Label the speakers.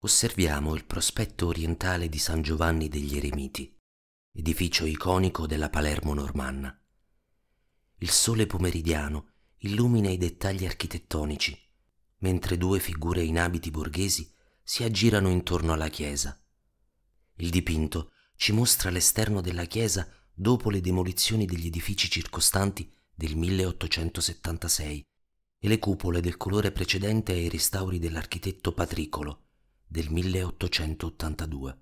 Speaker 1: osserviamo il prospetto orientale di San Giovanni degli Eremiti, edificio iconico della Palermo normanna. Il sole pomeridiano illumina i dettagli architettonici, mentre due figure in abiti borghesi si aggirano intorno alla chiesa. Il dipinto ci mostra l'esterno della chiesa dopo le demolizioni degli edifici circostanti del 1876 e le cupole del colore precedente ai restauri dell'architetto Patricolo del 1882.